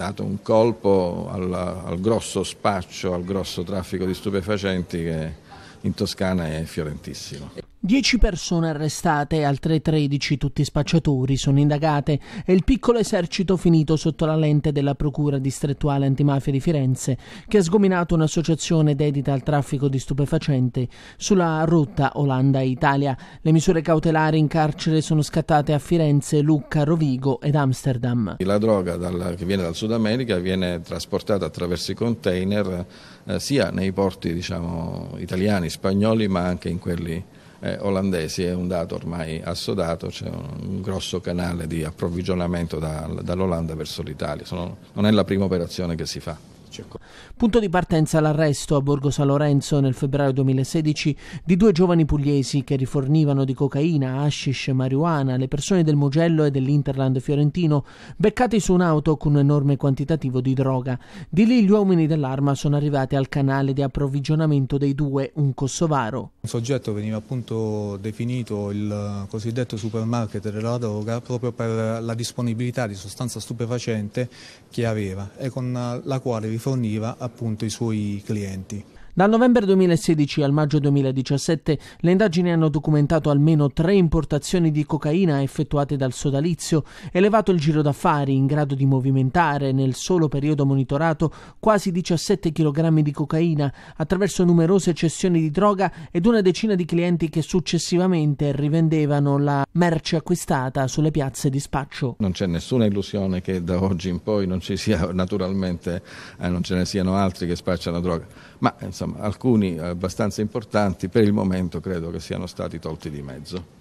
dato un colpo al, al grosso spaccio, al grosso traffico di stupefacenti che in Toscana è fiorentissimo. Dieci persone arrestate, altre tredici tutti spacciatori, sono indagate e il piccolo esercito finito sotto la lente della Procura distrettuale antimafia di Firenze, che ha sgominato un'associazione dedita al traffico di stupefacenti sulla rotta Olanda-Italia. Le misure cautelari in carcere sono scattate a Firenze, Lucca, Rovigo ed Amsterdam. La droga dal, che viene dal Sud America viene trasportata attraverso i container eh, sia nei porti diciamo, italiani, spagnoli ma anche in quelli eh, olandesi, è un dato ormai assodato, c'è un, un grosso canale di approvvigionamento da, dall'Olanda verso l'Italia, Sono, non è la prima operazione che si fa. Punto di partenza l'arresto a Borgo San Lorenzo nel febbraio 2016 di due giovani pugliesi che rifornivano di cocaina, hashish e marijuana le persone del Mugello e dell'Interland fiorentino, beccati su un'auto con un enorme quantitativo di droga. Di lì gli uomini dell'arma sono arrivati al canale di approvvigionamento dei due, un kosovaro. Il soggetto veniva appunto definito il cosiddetto supermarket della droga proprio per la disponibilità di sostanza stupefacente che aveva e con la quale riforniva appunto i suoi clienti. Dal novembre 2016 al maggio 2017 le indagini hanno documentato almeno tre importazioni di cocaina effettuate dal sodalizio, elevato il giro d'affari in grado di movimentare nel solo periodo monitorato quasi 17 kg di cocaina attraverso numerose cessioni di droga ed una decina di clienti che successivamente rivendevano la merce acquistata sulle piazze di spaccio. Non c'è nessuna illusione che da oggi in poi non ci sia naturalmente eh, non ce ne siano altri che spacciano droga, ma eh, insomma, alcuni abbastanza importanti per il momento credo che siano stati tolti di mezzo.